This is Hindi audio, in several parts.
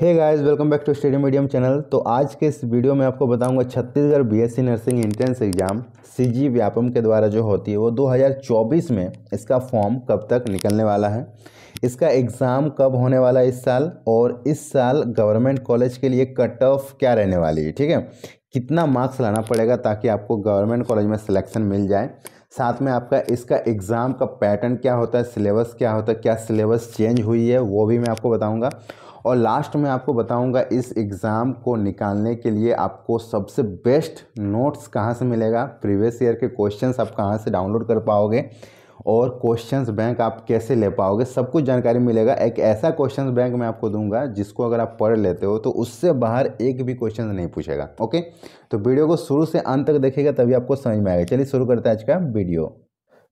hey guys welcome back to study medium channel तो आज के इस वीडियो में आपको बताऊंगा Chhattisgarh BSc nursing entrance exam CG Vyapam के द्वारा जो होती है वो 2024 में इसका फॉर्म कब तक निकलने वाला है इसका एग्ज़ाम कब होने वाला है इस साल और इस साल गवर्नमेंट कॉलेज के लिए कट ऑफ क्या रहने वाली है ठीक है कितना मार्क्स लाना पड़ेगा ताकि आपको गवर्नमेंट कॉलेज में सिलेक्शन मिल जाए साथ में आपका इसका एग्ज़ाम का पैटर्न क्या होता है सिलेबस क्या होता है क्या सिलेबस चेंज हुई है वो भी मैं आपको बताऊँगा और लास्ट में आपको बताऊंगा इस एग्ज़ाम को निकालने के लिए आपको सबसे बेस्ट नोट्स कहाँ से मिलेगा प्रीवियस ईयर के क्वेश्चंस आप कहाँ से डाउनलोड कर पाओगे और क्वेश्चंस बैंक आप कैसे ले पाओगे सब कुछ जानकारी मिलेगा एक ऐसा क्वेश्चंस बैंक मैं आपको दूंगा जिसको अगर आप पढ़ लेते हो तो उससे बाहर एक भी क्वेश्चन नहीं पूछेगा ओके तो वीडियो को शुरू से अंत तक देखेगा तभी आपको समझ में आएगा चलिए शुरू करते हैं आज का वीडियो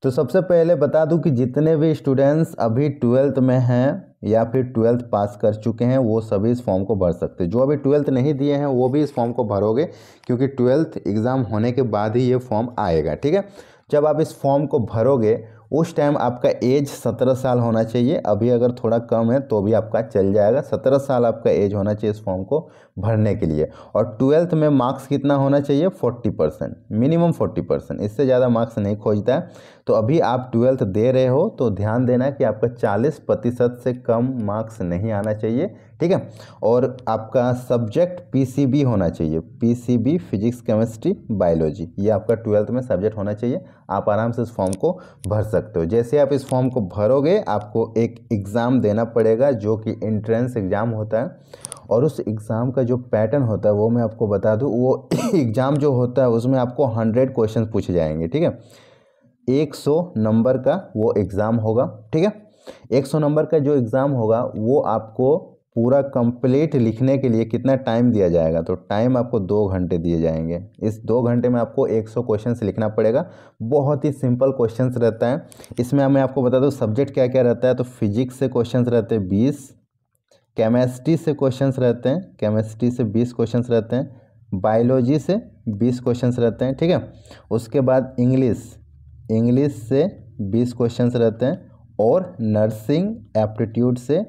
तो सबसे पहले बता दूं कि जितने भी स्टूडेंट्स अभी ट्वेल्थ में हैं या फिर ट्वेल्थ पास कर चुके हैं वो सभी इस फॉर्म को भर सकते हैं जो अभी ट्वेल्थ नहीं दिए हैं वो भी इस फॉर्म को भरोगे क्योंकि ट्वेल्थ एग्ज़ाम होने के बाद ही ये फॉर्म आएगा ठीक है जब आप इस फॉर्म को भरोगे उस टाइम आपका एज सत्रह साल होना चाहिए अभी अगर थोड़ा कम है तो भी आपका चल जाएगा सत्रह साल आपका एज होना चाहिए इस फॉर्म को भरने के लिए और ट्वेल्थ में मार्क्स कितना होना चाहिए forty percent minimum forty percent इससे ज़्यादा मार्क्स नहीं खोजता है तो अभी आप ट्वेल्थ दे रहे हो तो ध्यान देना कि आपका चालीस प्रतिशत से कम मार्क्स नहीं आना चाहिए ठीक है और आपका सब्जेक्ट पीसीबी होना चाहिए पीसीबी फिजिक्स केमिस्ट्री बायोलॉजी ये आपका ट्वेल्थ में सब्जेक्ट होना चाहिए आप आराम से इस फॉर्म को भर सकते हो जैसे आप इस फॉर्म को भरोगे आपको एक एग्ज़ाम देना पड़ेगा जो कि एंट्रेंस एग्ज़ाम होता है और उस एग्ज़ाम का जो पैटर्न होता है वो मैं आपको बता दूँ वो एग्ज़ाम जो होता है उसमें आपको हंड्रेड क्वेश्चन पूछे जाएंगे ठीक है एक सौ नंबर का वो एग्ज़ाम होगा ठीक है एक सौ नंबर का जो एग्ज़ाम होगा वो आपको पूरा कंप्लीट लिखने के लिए कितना टाइम दिया जाएगा तो टाइम आपको दो घंटे दिए जाएंगे इस दो घंटे में आपको 100 क्वेश्चन लिखना पड़ेगा बहुत ही सिंपल क्वेश्चन रहता है इसमें मैं आपको बता दूँ सब्जेक्ट क्या क्या रहता है तो फिजिक्स से क्वेश्चन रहते हैं बीस केमेस्ट्री से क्वेश्चन रहते हैं केमेस्ट्री से बीस क्वेश्चन रहते हैं बायोलॉजी से बीस क्वेश्चन रहते हैं ठीक है उसके बाद इंग्लिश इंग्लिश से बीस क्वेश्चन रहते हैं और नर्सिंग एप्टीट्यूड से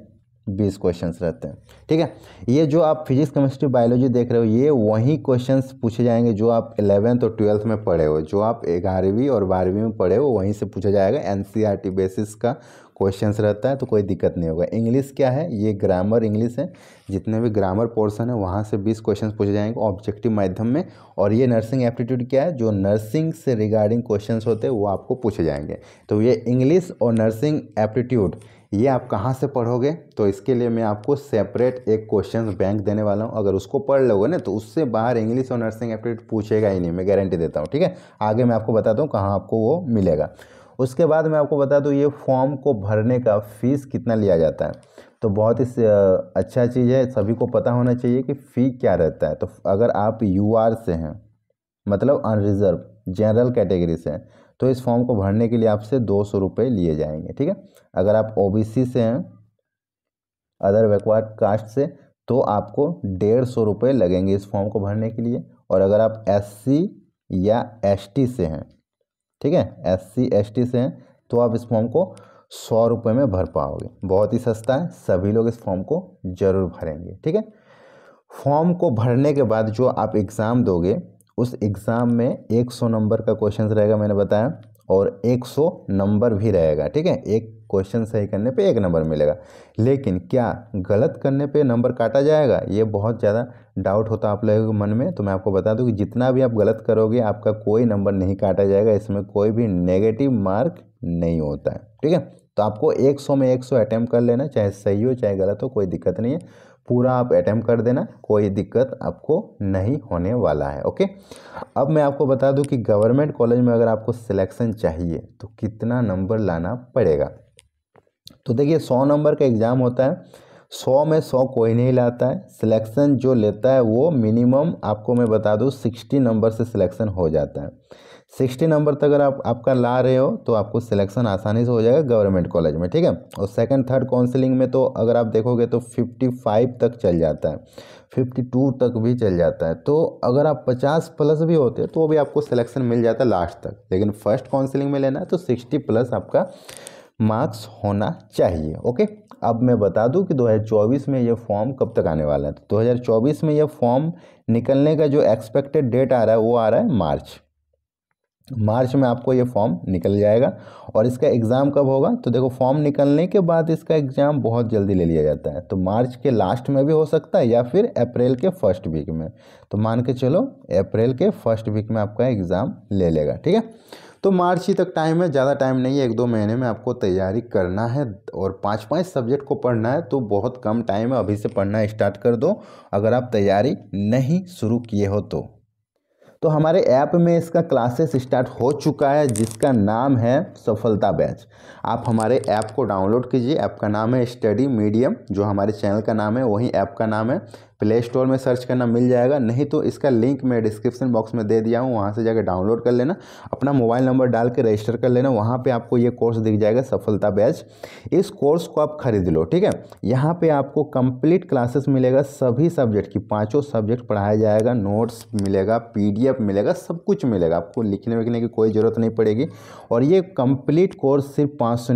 बीस क्वेश्चन रहते हैं ठीक है ये जो आप फिजिक्स केमिस्ट्री बायोलॉजी देख रहे हो ये वही क्वेश्चन पूछे जाएंगे जो आप इलेवेंथ और ट्वेल्थ में पढ़े हो जो आप ग्यारहवीं और बारहवीं में पढ़े हो वहीं से पूछा जाएगा एन बेसिस e का क्वेश्चन रहता है तो कोई दिक्कत नहीं होगा इंग्लिश क्या है ये ग्रामर इंग्लिश है जितने भी ग्रामर पोर्सन है वहाँ से बीस क्वेश्चन पूछे जाएंगे ऑब्जेक्टिव माध्यम में और ये नर्सिंग एप्टीट्यूड क्या है जो नर्सिंग से रिगार्डिंग क्वेश्चन होते हैं वो आपको पूछे जाएंगे तो ये इंग्लिश और नर्सिंग एप्टीट्यूड ये आप कहाँ से पढ़ोगे तो इसके लिए मैं आपको सेपरेट एक क्वेश्चन बैंक देने वाला हूँ अगर उसको पढ़ लोगे ना तो उससे बाहर इंग्लिश और नर्सिंग एप्टीट्यूड पूछेगा ही नहीं मैं गारंटी देता हूँ ठीक है आगे मैं आपको बताता हूँ कहाँ आपको वो मिलेगा उसके बाद मैं आपको बता दूँ ये फॉर्म को भरने का फ़ीस कितना लिया जाता है तो बहुत ही अच्छा चीज़ है सभी को पता होना चाहिए कि फ़ी क्या रहता है तो अगर आप यू से हैं मतलब अनरिज़र्व जनरल कैटेगरी से हैं तो इस फॉर्म को भरने के लिए आपसे दो सौ रुपये लिए जाएंगे ठीक है अगर आप ओ से हैं अदर बैकवर्ड कास्ट से तो आपको डेढ़ सौ रुपये लगेंगे इस फॉर्म को भरने के लिए और अगर आप एस या एस से हैं ठीक है एस सी से हैं तो आप इस फॉर्म को सौ रुपये में भर पाओगे बहुत ही सस्ता है सभी लोग इस फॉर्म को ज़रूर भरेंगे ठीक है फॉर्म को भरने के बाद जो आप एग्ज़ाम दोगे उस एग्ज़ाम में 100 नंबर का क्वेश्चन रहेगा मैंने बताया और 100 नंबर भी रहेगा ठीक है एक क्वेश्चन सही करने पे एक नंबर मिलेगा लेकिन क्या गलत करने पे नंबर काटा जाएगा ये बहुत ज़्यादा डाउट होता आप लोगों के मन में तो मैं आपको बता दूँ कि जितना भी आप गलत करोगे आपका कोई नंबर नहीं काटा जाएगा इसमें कोई भी नेगेटिव मार्क नहीं होता है ठीक है तो आपको 100 में 100 अटैम्प्ट कर लेना चाहे सही हो चाहे गलत हो कोई दिक्कत नहीं है पूरा आप अटैम्प्ट कर देना कोई दिक्कत आपको नहीं होने वाला है ओके अब मैं आपको बता दूं कि गवर्नमेंट कॉलेज में अगर आपको सिलेक्शन चाहिए तो कितना नंबर लाना पड़ेगा तो देखिए सौ नंबर का एग्ज़ाम होता है सौ में सौ कोई नहीं लाता है सिलेक्शन जो लेता है वो मिनिमम आपको मैं बता दूँ सिक्सटी नंबर से सिलेक्शन हो जाता है सिक्सटी नंबर तक अगर आप आपका ला रहे हो तो आपको सिलेक्शन आसानी से हो जाएगा गवर्नमेंट कॉलेज में ठीक है और सेकंड थर्ड काउंसलिंग में तो अगर आप देखोगे तो फिफ्टी फाइव तक चल जाता है फिफ्टी टू तक भी चल जाता है तो अगर आप पचास प्लस भी होते हैं तो वो भी आपको सिलेक्शन मिल जाता है लास्ट तक लेकिन फर्स्ट काउंसिलिंग में लेना है तो सिक्सटी प्लस आपका मार्क्स होना चाहिए ओके अब मैं बता दूं कि 2024 में यह फॉर्म कब तक आने वाला है तो 2024 में यह फॉर्म निकलने का जो एक्सपेक्टेड डेट आ रहा है वो आ रहा है मार्च मार्च में आपको ये फॉर्म निकल जाएगा और इसका एग्ज़ाम कब होगा तो देखो फॉर्म निकलने के बाद इसका एग्ज़ाम बहुत जल्दी ले लिया जाता है तो मार्च के लास्ट में भी हो सकता है या फिर अप्रैल के फर्स्ट वीक में तो मान के चलो अप्रैल के फर्स्ट वीक में आपका एग्ज़ाम ले लेगा ठीक है तो मार्च ही तक टाइम है ज़्यादा टाइम नहीं है एक दो महीने में आपको तैयारी करना है और पाँच पाँच सब्जेक्ट को पढ़ना है तो बहुत कम टाइम है अभी से पढ़ना स्टार्ट कर दो अगर आप तैयारी नहीं शुरू किए हो तो तो हमारे ऐप में इसका क्लासेस स्टार्ट हो चुका है जिसका नाम है सफलता बैच आप हमारे ऐप को डाउनलोड कीजिए ऐप का नाम है स्टडी मीडियम जो हमारे चैनल का नाम है वही ऐप का नाम है प्ले स्टोर में सर्च करना मिल जाएगा नहीं तो इसका लिंक मैं डिस्क्रिप्शन बॉक्स में दे दिया हूँ वहाँ से जाकर डाउनलोड कर लेना अपना मोबाइल नंबर डाल के रजिस्टर कर लेना वहाँ पे आपको ये कोर्स दिख जाएगा सफलता बैच इस कोर्स को आप खरीद लो ठीक है यहाँ पर आपको कंप्लीट क्लासेस मिलेगा सभी सब्जेक्ट की पाँचों सब्जेक्ट पढ़ाया जाएगा नोट्स मिलेगा पी मिलेगा सब कुछ मिलेगा आपको लिखने विखने की कोई ज़रूरत नहीं पड़ेगी और ये कंप्लीट कोर्स सिर्फ पाँच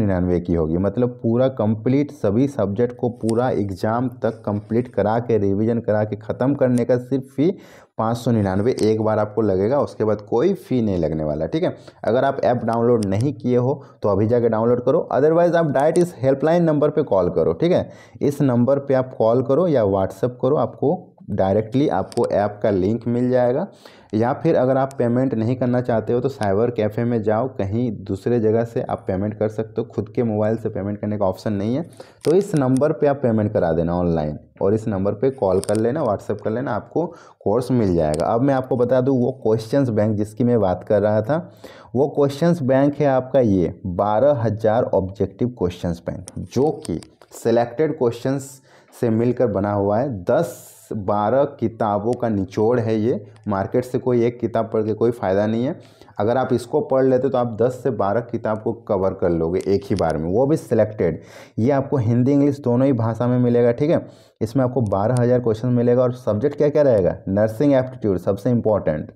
की होगी मतलब पूरा कंप्लीट सभी सब्जेक्ट को पूरा एग्ज़ाम तक कंप्लीट करा के रिविजन रिवीजन करा के ख़त्म करने का सिर्फ फ़ी पाँच सौ निन्यानवे एक बार आपको लगेगा उसके बाद कोई फ़ी नहीं लगने वाला ठीक है अगर आप ऐप डाउनलोड नहीं किए हो तो अभी जाके डाउनलोड करो अदरवाइज़ आप डायरेक्ट इस हेल्पलाइन नंबर पर कॉल करो ठीक है इस नंबर पर आप कॉल करो या व्हाट्सअप करो आपको डायरेक्टली आपको ऐप का लिंक मिल जाएगा या फिर अगर आप पेमेंट नहीं करना चाहते हो तो साइबर कैफ़े में जाओ कहीं दूसरे जगह से आप पेमेंट कर सकते हो खुद के मोबाइल से पेमेंट करने का ऑप्शन नहीं है तो इस नंबर पे आप पेमेंट करा देना ऑनलाइन और इस नंबर पे कॉल कर लेना व्हाट्सएप कर लेना आपको कोर्स मिल जाएगा अब मैं आपको बता दूँ वो क्वेश्चन बैंक जिसकी मैं बात कर रहा था वो क्वेश्चन बैंक है आपका ये बारह हज़ार ऑब्जेक्टिव क्वेश्चन बैंक जो कि सेलेक्टेड क्वेश्चन से मिलकर बना हुआ है दस बारह किताबों का निचोड़ है ये मार्केट से कोई एक किताब पढ़ के कोई फ़ायदा नहीं है अगर आप इसको पढ़ लेते तो आप 10 से 12 किताब को कवर कर लोगे एक ही बार में वो भी सिलेक्टेड ये आपको हिंदी इंग्लिश दोनों ही भाषा में मिलेगा ठीक है इसमें आपको बारह हज़ार क्वेश्चन मिलेगा और सब्जेक्ट क्या क्या रहेगा नर्सिंग एप्टीट्यूड सबसे इम्पॉर्टेंट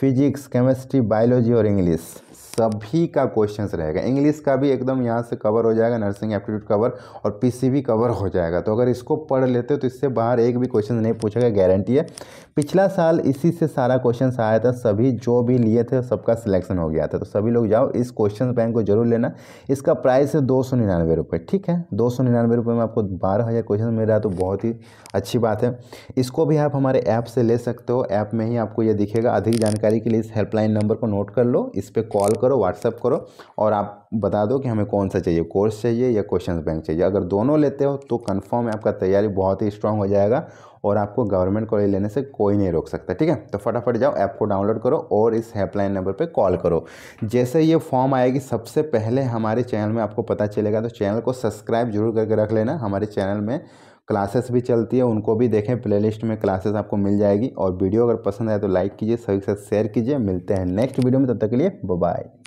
फिजिक्स केमिस्ट्री बायोलॉजी और इंग्लिश सभी का क्वेश्चंस रहेगा इंग्लिश का भी एकदम यहाँ से कवर हो जाएगा नर्सिंग एप्टीट्यूड कवर और भी कवर हो जाएगा तो अगर इसको पढ़ लेते हो तो इससे बाहर एक भी क्वेश्चन नहीं पूछेगा गारंटी है पिछला साल इसी से सारा क्वेश्चन आया था सभी जो भी लिए थे सबका सिलेक्शन हो गया था तो सभी लोग जाओ इस क्वेश्चन बैंक को जरूर लेना इसका प्राइस है दो सौ निन्यानवे रुपये ठीक है दो सौ निन्यानवे रुपये में आपको बारह हज़ार क्वेश्चन मिल रहा है तो बहुत ही अच्छी बात है इसको भी आप हमारे ऐप से ले सकते हो ऐप में ही आपको ये दिखेगा अधिक जानकारी के लिए इस हेल्पलाइन नंबर को नोट कर लो इस पर कॉल करो व्हाट्सअप करो और आप बता दो कि हमें कौन सा चाहिए कोर्स चाहिए या क्वेश्चन बैंक चाहिए अगर दोनों लेते हो तो कन्फर्म आपका तैयारी बहुत ही स्ट्रांग हो जाएगा और आपको गवर्नमेंट कॉलेज लेने से कोई नहीं रोक सकता ठीक है तो फटाफट जाओ ऐप को डाउनलोड करो और इस हेल्पलाइन नंबर पे कॉल करो जैसे ये फॉर्म आएगी सबसे पहले हमारे चैनल में आपको पता चलेगा तो चैनल को सब्सक्राइब जरूर करके रख लेना हमारे चैनल में क्लासेस भी चलती है उनको भी देखें प्लेलिस्ट में क्लासेस आपको मिल जाएगी और वीडियो अगर पसंद आए तो लाइक कीजिए सभी के साथ शेयर कीजिए मिलते हैं नेक्स्ट वीडियो में तब तो तक के लिए बाय